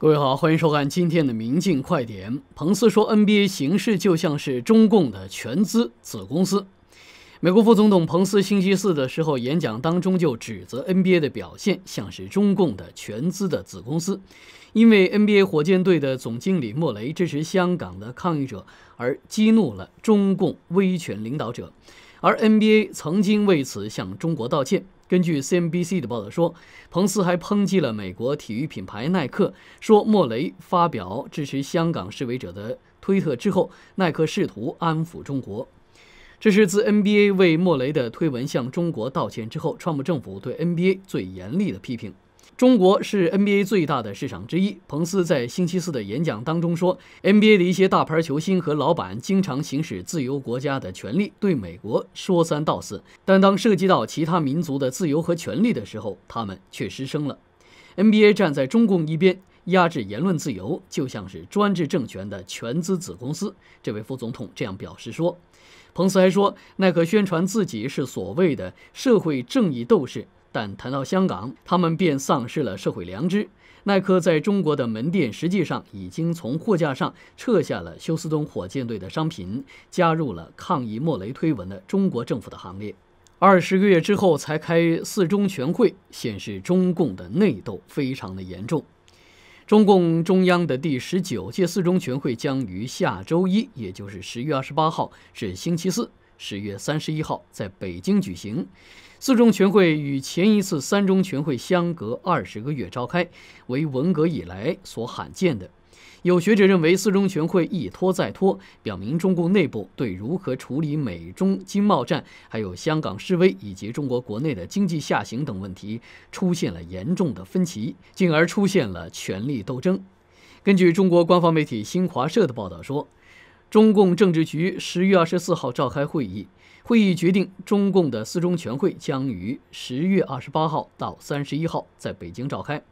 各位好，欢迎收看今天的《明镜快点》。彭斯说，NBA 形势就像是中共的全资子公司。美国副总统彭斯星期四的时候演讲当中就指责 NBA 的表现像是中共的全资的子公司，因为 NBA 火箭队的总经理莫雷支持香港的抗议者，而激怒了中共威权领导者。而 NBA 曾经为此向中国道歉。根据 CNBC 的报道说，彭斯还抨击了美国体育品牌耐克，说莫雷发表支持香港示威者的推特之后，耐克试图安抚中国。这是自 NBA 为莫雷的推文向中国道歉之后，川普政府对 NBA 最严厉的批评。中国是 NBA 最大的市场之一。彭斯在星期四的演讲当中说，NBA 的一些大牌球星和老板经常行使自由国家的权利，对美国说三道四。但当涉及到其他民族的自由和权利的时候，他们却失声了。NBA 站在中共一边，压制言论自由，就像是专制政权的全资子公司。这位副总统这样表示说。彭斯还说，奈克宣传自己是所谓的社会正义斗士。但谈到香港，他们便丧失了社会良知。耐克在中国的门店实际上已经从货架上撤下了休斯敦火箭队的商品，加入了抗议莫雷推文的中国政府的行列。二十个月之后才开四中全会，显示中共的内斗非常的严重。中共中央的第十九届四中全会将于下周一，也就是十月二十八号，是星期四。十月三十一号在北京举行四中全会，与前一次三中全会相隔二十个月召开，为文革以来所罕见的。有学者认为，四中全会一拖再拖，表明中共内部对如何处理美中经贸战、还有香港示威以及中国国内的经济下行等问题出现了严重的分歧，进而出现了权力斗争。根据中国官方媒体新华社的报道说。中共政治局十月二十四号召开会议，会议决定中共的四中全会将于十月二十八号到三十一号在北京召开。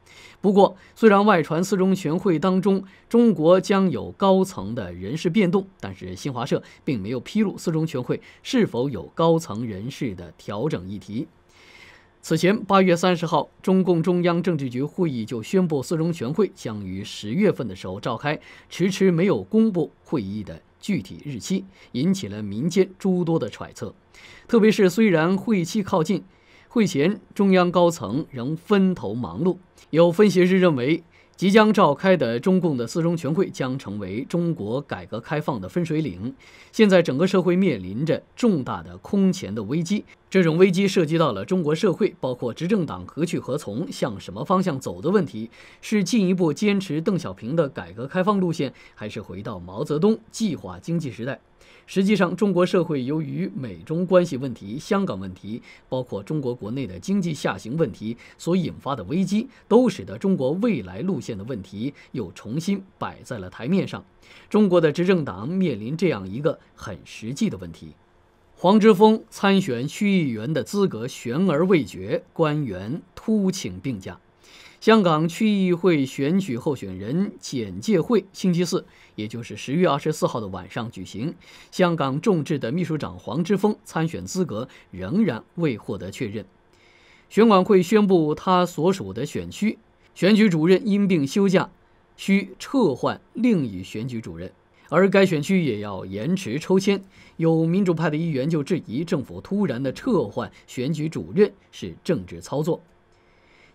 不过，虽然外传四中全会当中中国将有高层的人事变动，但是新华社并没有披露四中全会是否有高层人事的调整议题。此前八月三十号，中共中央政治局会议就宣布四中全会将于十月份的时候召开，迟迟没有公布会议的。具体日期引起了民间诸多的揣测，特别是虽然会期靠近，会前中央高层仍分头忙碌。有分析师认为。即将召开的中共的四中全会将成为中国改革开放的分水岭。现在整个社会面临着重大的空前的危机，这种危机涉及到了中国社会，包括执政党何去何从、向什么方向走的问题，是进一步坚持邓小平的改革开放路线，还是回到毛泽东计划经济时代？实际上，中国社会由于美中关系问题、香港问题，包括中国国内的经济下行问题所引发的危机，都使得中国未来路线的问题又重新摆在了台面上。中国的执政党面临这样一个很实际的问题：黄之锋参选区议员的资格悬而未决，官员突请病假。香港区议会选举候选人简介会星期四，也就是十月二十四号的晚上举行。香港众志的秘书长黄之锋参选资格仍然未获得确认。选管会宣布，他所属的选区选举主任因病休假，需撤换另一选举主任，而该选区也要延迟抽签。有民主派的议员就质疑，政府突然的撤换选举主任是政治操作。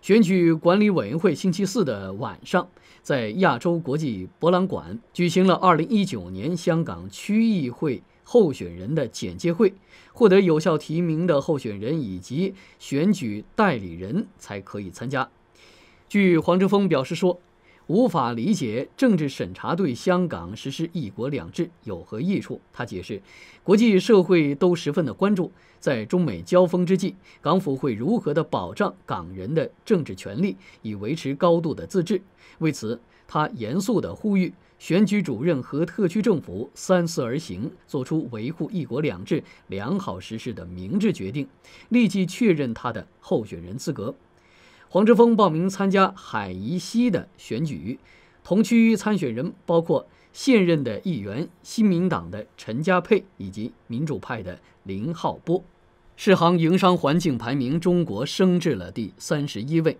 选举管理委员会星期四的晚上，在亚洲国际博览馆举行了2019年香港区议会候选人的简介会，获得有效提名的候选人以及选举代理人才可以参加。据黄之锋表示说。无法理解政治审查对香港实施“一国两制”有何益处？他解释，国际社会都十分的关注，在中美交锋之际，港府会如何的保障港人的政治权利，以维持高度的自治。为此，他严肃的呼吁选举主任和特区政府三思而行，做出维护“一国两制”良好实施的明智决定，立即确认他的候选人资格。黄之锋报名参加海怡西的选举，同区参选人包括现任的议员、新民党的陈佳沛以及民主派的林浩波。世行营商环境排名，中国升至了第三十一位。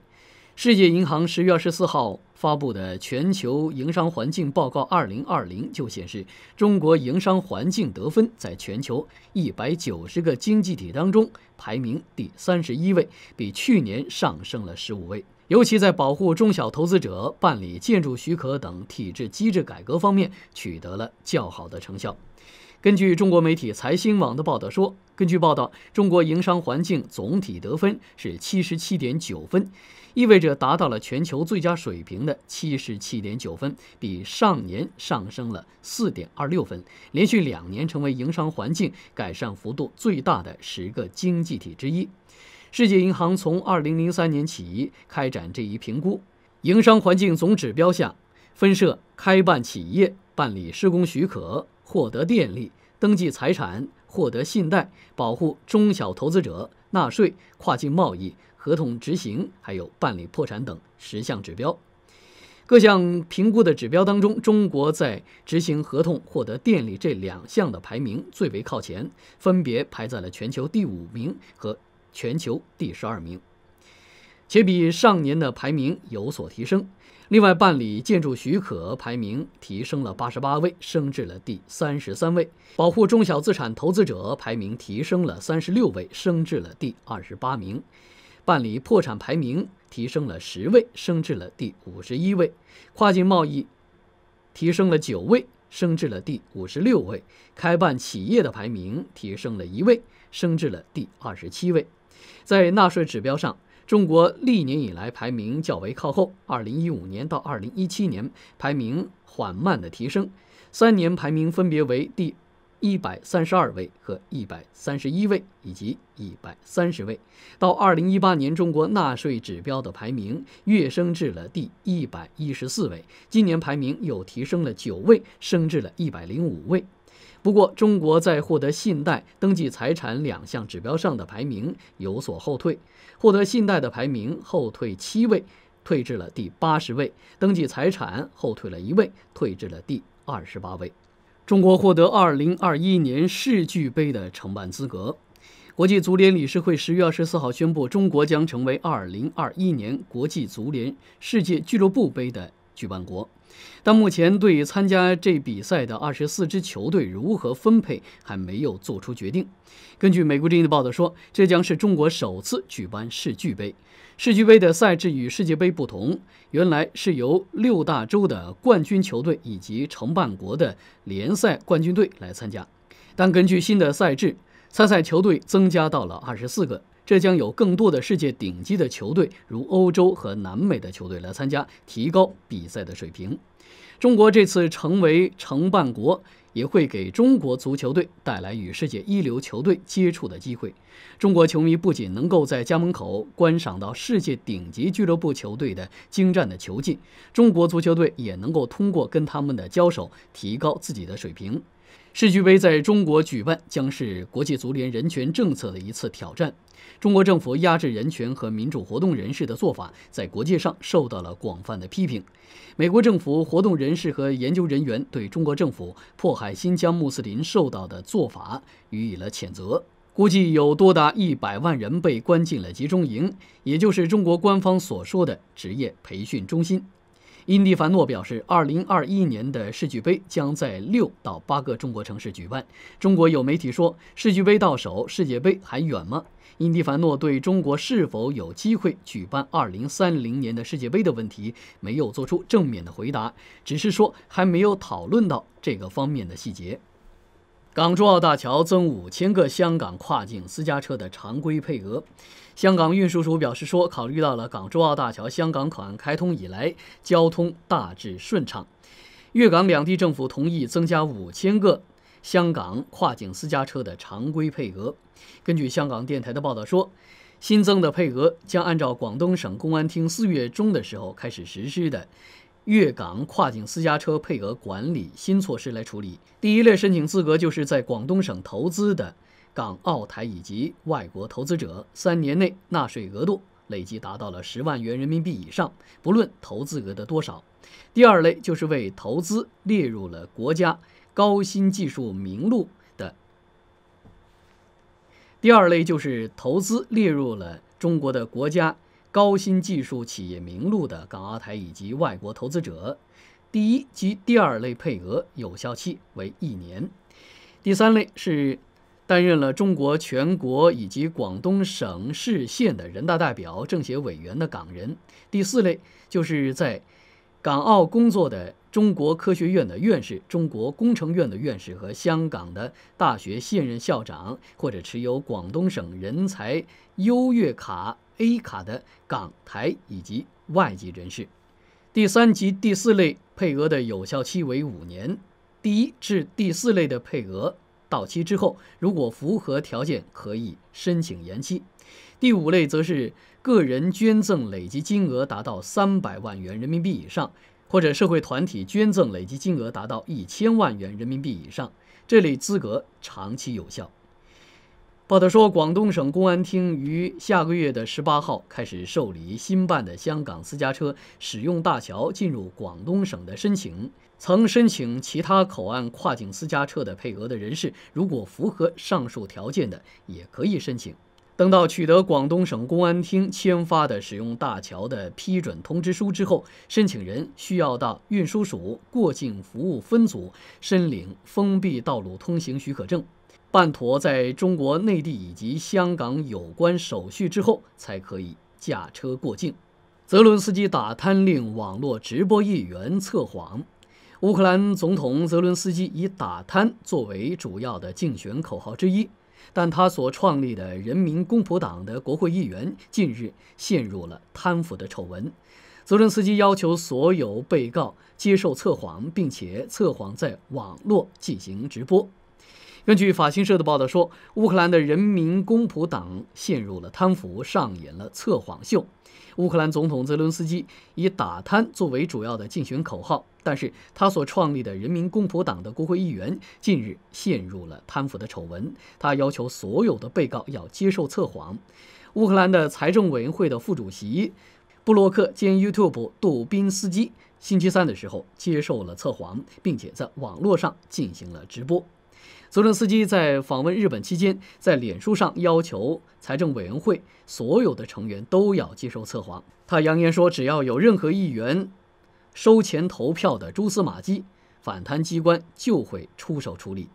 世界银行十月二十四号发布的《全球营商环境报告二零二零》就显示，中国营商环境得分在全球一百九十个经济体当中排名第三十一位，比去年上升了十五位。尤其在保护中小投资者、办理建筑许可等体制机制改革方面，取得了较好的成效。根据中国媒体财新网的报道说，根据报道，中国营商环境总体得分是七十七点九分，意味着达到了全球最佳水平的七十七点九分，比上年上升了四点二六分，连续两年成为营商环境改善幅度最大的十个经济体之一。世界银行从二零零三年起开展这一评估，营商环境总指标下分设开办企业、办理施工许可。获得电力、登记财产、获得信贷、保护中小投资者、纳税、跨境贸易、合同执行、还有办理破产等十项指标。各项评估的指标当中，中国在执行合同、获得电力这两项的排名最为靠前，分别排在了全球第五名和全球第十二名，且比上年的排名有所提升。另外，办理建筑许可排名提升了八十八位，升至了第三十三位；保护中小资产投资者排名提升了三十六位，升至了第二十八名；办理破产排名提升了十位，升至了第五十一位；跨境贸易提升了九位，升至了第五十六位；开办企业的排名提升了一位，升至了第二十七位。在纳税指标上，中国历年以来排名较为靠后，二零一五年到二零一七年排名缓慢的提升，三年排名分别为第一百三十二位和一百三十一位以及一百三十位。到二零一八年，中国纳税指标的排名跃升至了第一百一十四位，今年排名又提升了九位，升至了一百零五位。不过，中国在获得信贷、登记财产两项指标上的排名有所后退。获得信贷的排名后退七位，退至了第八十位；登记财产后退了一位，退至了第二十八位。中国获得二零二一年世俱杯的承办资格。国际足联理事会十月二十四号宣布，中国将成为二零二一年国际足联世界俱乐部杯的。举办国，但目前对参加这比赛的二十四支球队如何分配还没有做出决定。根据美国《之音的报》道说，这将是中国首次举办世俱杯。世俱杯的赛制与世界杯不同，原来是由六大洲的冠军球队以及承办国的联赛冠军队来参加，但根据新的赛制，参赛球队增加到了二十四个。这将有更多的世界顶级的球队，如欧洲和南美的球队来参加，提高比赛的水平。中国这次成为承办国，也会给中国足球队带来与世界一流球队接触的机会。中国球迷不仅能够在家门口观赏到世界顶级俱乐部球队的精湛的球技，中国足球队也能够通过跟他们的交手提高自己的水平。世俱杯在中国举办将是国际足联人权政策的一次挑战。中国政府压制人权和民主活动人士的做法在国际上受到了广泛的批评。美国政府、活动人士和研究人员对中国政府迫害新疆穆斯林受到的做法予以了谴责。估计有多达一百万人被关进了集中营，也就是中国官方所说的职业培训中心。因蒂凡诺表示，2021年的世俱杯将在六到八个中国城市举办。中国有媒体说，世俱杯到手，世界杯还远吗？因蒂凡诺对中国是否有机会举办2030年的世界杯的问题没有做出正面的回答，只是说还没有讨论到这个方面的细节。港珠澳大桥增五千个香港跨境私家车的常规配额。香港运输署表示说，考虑到了港珠澳大桥香港口岸开通以来交通大致顺畅，粤港两地政府同意增加五千个香港跨境私家车的常规配额。根据香港电台的报道说，新增的配额将按照广东省公安厅四月中的时候开始实施的。粤港跨境私家车配额管理新措施来处理。第一类申请资格就是在广东省投资的港澳台以及外国投资者，三年内纳税额度累计达到了十万元人民币以上，不论投资额的多少。第二类就是为投资列入了国家高新技术名录的。第二类就是投资列入了中国的国家。高新技术企业名录的港、澳台以及外国投资者，第一及第二类配额有效期为一年。第三类是担任了中国全国以及广东省市县的人大代表、政协委员的港人。第四类就是在港澳工作的中国科学院的院士、中国工程院的院士和香港的大学现任校长，或者持有广东省人才优越卡。A 卡的港台以及外籍人士，第三及第四类配额的有效期为五年。第一至第四类的配额到期之后，如果符合条件，可以申请延期。第五类则是个人捐赠累计金额达到三百万元人民币以上，或者社会团体捐赠累计金额达到一千万元人民币以上，这类资格长期有效。报道说，广东省公安厅于下个月的十八号开始受理新办的香港私家车使用大桥进入广东省的申请。曾申请其他口岸跨境私家车的配额的人士，如果符合上述条件的，也可以申请。等到取得广东省公安厅签发的使用大桥的批准通知书之后，申请人需要到运输署过境服务分组申领封闭道路通行许可证。办妥在中国内地以及香港有关手续之后，才可以驾车过境。泽伦斯基打贪令网络直播议员测谎。乌克兰总统泽伦斯基以打贪作为主要的竞选口号之一，但他所创立的人民公仆党的国会议员近日陷入了贪腐的丑闻。泽伦斯基要求所有被告接受测谎，并且测谎在网络进行直播。根据法新社的报道说，乌克兰的人民公仆党陷入了贪腐，上演了测谎秀。乌克兰总统泽伦斯基以打贪作为主要的竞选口号，但是他所创立的人民公仆党的国会议员近日陷入了贪腐的丑闻。他要求所有的被告要接受测谎。乌克兰的财政委员会的副主席布洛克兼 YouTube 杜宾斯基星期三的时候接受了测谎，并且在网络上进行了直播。泽伦斯基在访问日本期间，在脸书上要求财政委员会所有的成员都要接受测谎。他扬言说，只要有任何议员收钱投票的蛛丝马迹，反贪机关就会出手处理。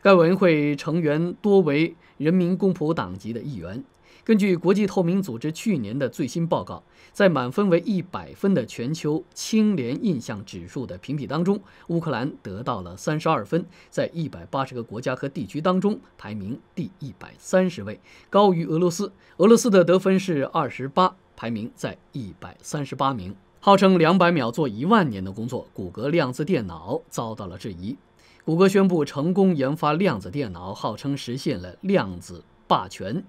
该委员会成员多为人民公仆党籍的议员。根据国际透明组织去年的最新报告，在满分为一百分的全球青联印象指数的评比当中，乌克兰得到了三十二分，在一百八十个国家和地区当中排名第一百三十位，高于俄罗斯。俄罗斯的得分是二十八，排名在一百三十八名。号称两百秒做一万年的工作，谷歌量子电脑遭到了质疑。谷歌宣布成功研发量子电脑，号称实现了量子霸权。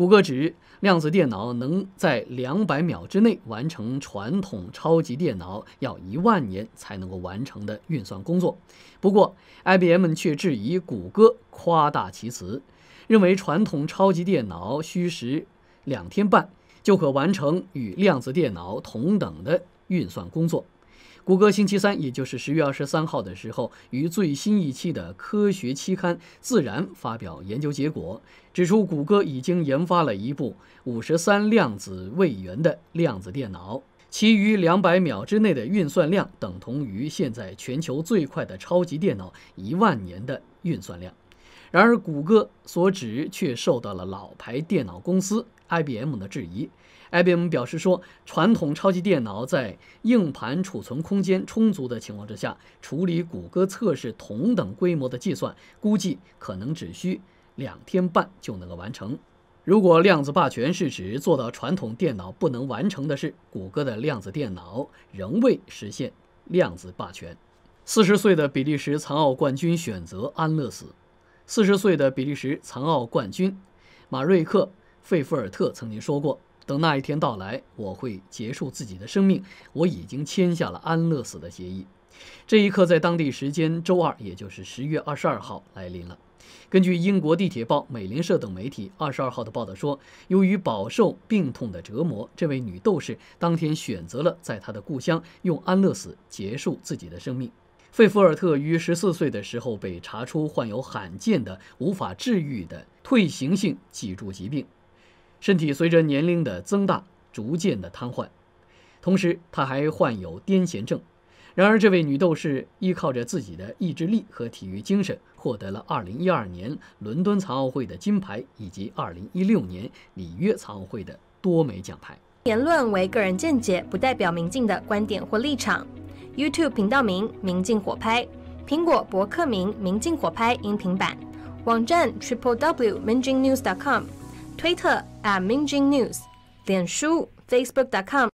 谷歌指量子电脑能在两百秒之内完成传统超级电脑要一万年才能够完成的运算工作，不过 IBM 却质疑谷歌夸大其词，认为传统超级电脑需时两天半就可完成与量子电脑同等的运算工作。谷歌星期三，也就是十月二十三号的时候，于最新一期的科学期刊《自然》发表研究结果，指出谷歌已经研发了一部五十三量子位元的量子电脑，其于两百秒之内的运算量等同于现在全球最快的超级电脑一万年的运算量。然而，谷歌所指却受到了老牌电脑公司 IBM 的质疑。IBM 表示说，传统超级电脑在硬盘储存空间充足的情况之下，处理谷歌测试同等规模的计算，估计可能只需两天半就能够完成。如果量子霸权是指做到传统电脑不能完成的事，谷歌的量子电脑仍未实现量子霸权。四十岁的比利时残奥冠军选择安乐死。四十岁的比利时残奥冠军马瑞克·费弗尔特曾经说过。等那一天到来，我会结束自己的生命。我已经签下了安乐死的协议。这一刻，在当地时间周二，也就是十月二十二号来临了。根据英国《地铁报》、美联社等媒体二十二号的报道说，由于饱受病痛的折磨，这位女斗士当天选择了在她的故乡用安乐死结束自己的生命。费弗尔特于十四岁的时候被查出患有罕见的、无法治愈的退行性脊柱疾病。身体随着年龄的增大逐渐的瘫痪，同时她还患有癫痫症。然而，这位女斗士依靠着自己的意志力和体育精神，获得了2012年伦敦残奥会的金牌，以及2016年里约残奥会的多枚奖牌。言论为个人见解，不代表明镜的观点或立场。YouTube 频道名：明镜火拍；苹果博客名：明镜火拍音频版；网站：triplew.mingjingnews.com。推特 at mingjing news，脸书 facebook.com。